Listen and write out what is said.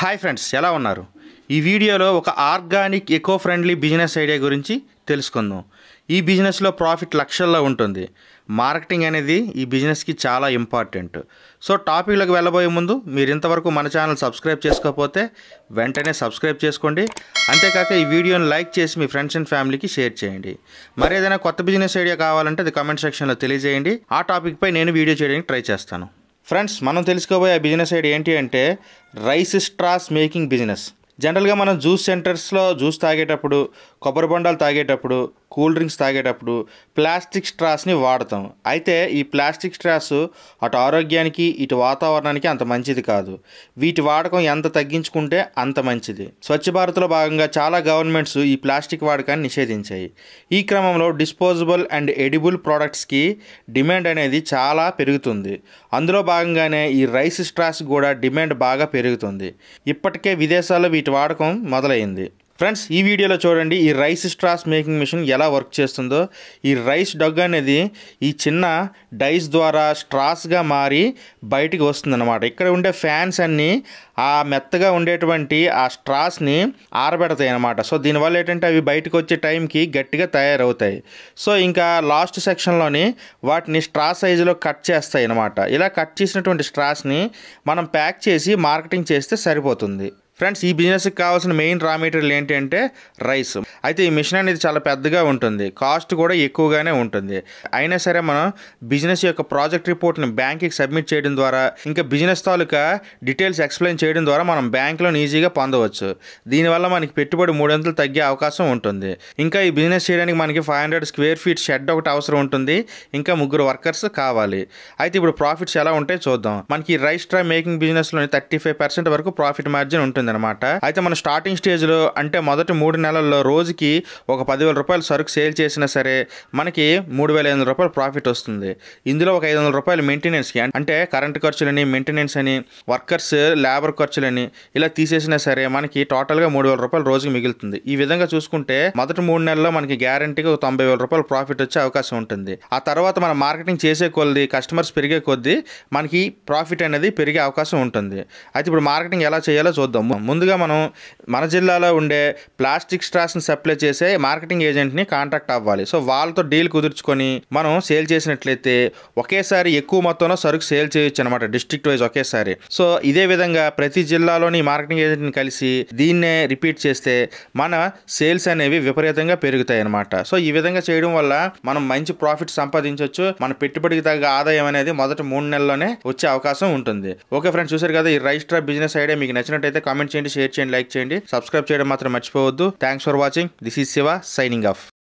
hi friends ఎలా ఉన్నారు ఈ వీడియోలో ఒక organic eco friendly business idea గురించి తెలుసుకుందాం ఈ బిజినెస్లో ప్రాఫిట్ లక్షల్లో ఉంటుంది మార్కెటింగ్ అనేది ఈ బిజినెస్కి చాలా ఇంపార్టెంట్ సో టాపిక్లోకి వెళ్ళబోయే ముందు మీరు ఇంతవరకు మన ఛానల్ సబ్స్క్రైబ్ చేసుకోకపోతే వెంటనే సబ్స్క్రైబ్ చేసుకోండి అంతేకాక ఈ వీడియోని లైక్ చేసి మీ ఫ్రెండ్స్ అండ్ ఫ్యామిలీకి షేర్ చేయండి మరి ఏదైనా కొత్త బిజినెస్ ఐడియా కావాలంటే అది కమెంట్ సెక్షన్లో తెలియజేయండి ఆ టాపిక్పై నేను వీడియో చేయడానికి ట్రై చేస్తాను ఫ్రెండ్స్ మనం తెలుసుకోబోయే బిజినెస్ ఐడియా ఏంటి అంటే రైస్ స్ట్రాస్ మేకింగ్ బిజినెస్ జనరల్గా మనం జ్యూస్ సెంటర్స్లో జ్యూస్ తాగేటప్పుడు కొబ్బరి బొండాలు తాగేటప్పుడు కూల్ డ్రింక్స్ తాగేటప్పుడు ప్లాస్టిక్ స్ట్రాస్ని వాడతాం అయితే ఈ ప్లాస్టిక్ స్ట్రాస్ అటు ఆరోగ్యానికి ఇటు వాతావరణానికి అంత మంచిది కాదు వీటి వాడకం ఎంత తగ్గించుకుంటే అంత మంచిది స్వచ్ఛ భారత్లో భాగంగా చాలా గవర్నమెంట్స్ ఈ ప్లాస్టిక్ వాడకాన్ని నిషేధించాయి ఈ క్రమంలో డిస్పోజబుల్ అండ్ ఎడిబుల్ ప్రోడక్ట్స్కి డిమాండ్ అనేది చాలా పెరుగుతుంది అందులో భాగంగానే ఈ రైస్ స్ట్రాస్ కూడా డిమాండ్ బాగా పెరుగుతుంది ఇప్పటికే విదేశాల్లో వీటి వీటి వాడకం మొదలైంది ఫ్రెండ్స్ ఈ వీడియోలో చూడండి ఈ రైస్ స్ట్రాస్ మేకింగ్ మిషన్ ఎలా వర్క్ చేస్తుందో ఈ రైస్ డగ్ అనేది ఈ చిన్న డైస్ ద్వారా స్ట్రాస్గా మారి బయటికి వస్తుందన్నమాట ఇక్కడ ఉండే ఫ్యాన్స్ అన్నీ ఆ మెత్తగా ఉండేటువంటి ఆ స్ట్రాస్ని ఆరబెడతాయి అనమాట సో దీనివల్ల ఏంటంటే అవి బయటకు వచ్చే టైంకి గట్టిగా తయారవుతాయి సో ఇంకా లాస్ట్ సెక్షన్లోని వాటిని స్ట్రా సైజులో కట్ చేస్తాయి అనమాట ఇలా కట్ చేసినటువంటి స్ట్రాస్ని మనం ప్యాక్ చేసి మార్కెటింగ్ చేస్తే సరిపోతుంది ఫ్రెండ్స్ ఈ బిజినెస్కి కావాల్సిన మెయిన్ రా మెటీరియల్ ఏంటంటే రైస్ అయితే ఈ మిషన్ అనేది చాలా పెద్దగా ఉంటుంది కాస్ట్ కూడా ఎక్కువగానే ఉంటుంది అయినా సరే మనం బిజినెస్ యొక్క ప్రాజెక్ట్ రిపోర్ట్ని బ్యాంక్కి సబ్మిట్ చేయడం ద్వారా ఇంకా బిజినెస్ తాలూకా డీటెయిల్స్ ఎక్స్ప్లెయిన్ చేయడం ద్వారా మనం బ్యాంక్లో ఈజీగా పొందవచ్చు దీనివల్ల మనకి పెట్టుబడి మూడు వందలు తగ్గే అవకాశం ఉంటుంది ఇంకా ఈ బిజినెస్ చేయడానికి మనకి five hundred square feet shed ఒకటి అవసరం ఉంటుంది ఇంకా ముగ్గురు వర్కర్స్ కావాలి అయితే ఇప్పుడు ప్రాఫిట్స్ ఎలా ఉంటాయి చూద్దాం మనకి రైస్ ట్రా మేకింగ్ బిజినెస్లోని థర్టీ ఫైవ్ పర్సెంట్ వరకు ప్రాఫిట్ మార్జిన్ ఉంటుంది అనమాట అయితే మనం స్టార్టింగ్ స్టేజ్లో అంటే మొదటి మూడు నెలల్లో రోజుకి ఒక పదివేల రూపాయలు సరుకు సేల్ చేసినా సరే మనకి మూడు వేల ఐదు రూపాయలు ప్రాఫిట్ వస్తుంది ఇందులో ఒక ఐదు వందల రూపాయలు మెయింటెనెన్స్కి అంటే కరెంట్ ఖర్చులని మెయింటెనెన్స్ అని వర్కర్స్ లేబర్ ఖర్చులని ఇలా తీసేసినా సరే మనకి టోటల్గా మూడు వేల రూపాయలు రోజుకి మిగులుతుంది ఈ విధంగా చూసుకుంటే మొదటి మూడు నెలల్లో మనకి గ్యారంటీగా ఒక తొంభై వేల రూపాయలు ప్రాఫిట్ వచ్చే అవకాశం ఉంటుంది ఆ తర్వాత మనం మార్కెటింగ్ చేసే కొద్ది కస్టమర్స్ పెరిగే కొద్దీ మనకి ప్రాఫిట్ అనేది పెరిగే అవకాశం ఉంటుంది అయితే ఇప్పుడు మార్కెటింగ్ ఎలా చేయాలో చూద్దాము చేసుకుందాం ముందుగా మనం మన జిల్లాలో ఉండే ప్లాస్టిక్ స్ట్రాస్ని సప్లై చేసే మార్కెటింగ్ ఏజెంట్ని కాంటాక్ట్ అవ్వాలి సో వాళ్ళతో డీల్ కుదుర్చుకొని మనం సేల్ చేసినట్లయితే ఒకేసారి ఎక్కువ మొత్తంలో సరుకు సేల్ చేయొచ్చు అనమాట డిస్ట్రిక్ట్ వైజ్ ఒకేసారి సో ఇదే విధంగా ప్రతి జిల్లాలోని మార్కెటింగ్ ఏజెంట్ని కలిసి దీన్నే రిపీట్ చేస్తే మన సేల్స్ అనేవి విపరీతంగా పెరుగుతాయి అనమాట సో ఈ విధంగా చేయడం వల్ల మనం మంచి ప్రాఫిట్ సంపాదించవచ్చు మన పెట్టుబడికి తగ్గ ఆదాయం అనేది మొదటి మూడు నెలల్లోనే వచ్చే అవకాశం ఉంటుంది ఓకే ఫ్రెండ్స్ చూసారు కదా ఈ రైస్ట్రా బిజినెస్ ఐడియా మీకు నచ్చినట్టయితే కామెంట్ కామెంట్ చేయండి షేర్ చేయండి లైక్ చేయండి సబ్స్క్రైబ్ చేయడం మాత్రం మర్చిపోవద్దు thanks for watching this is Shiva signing of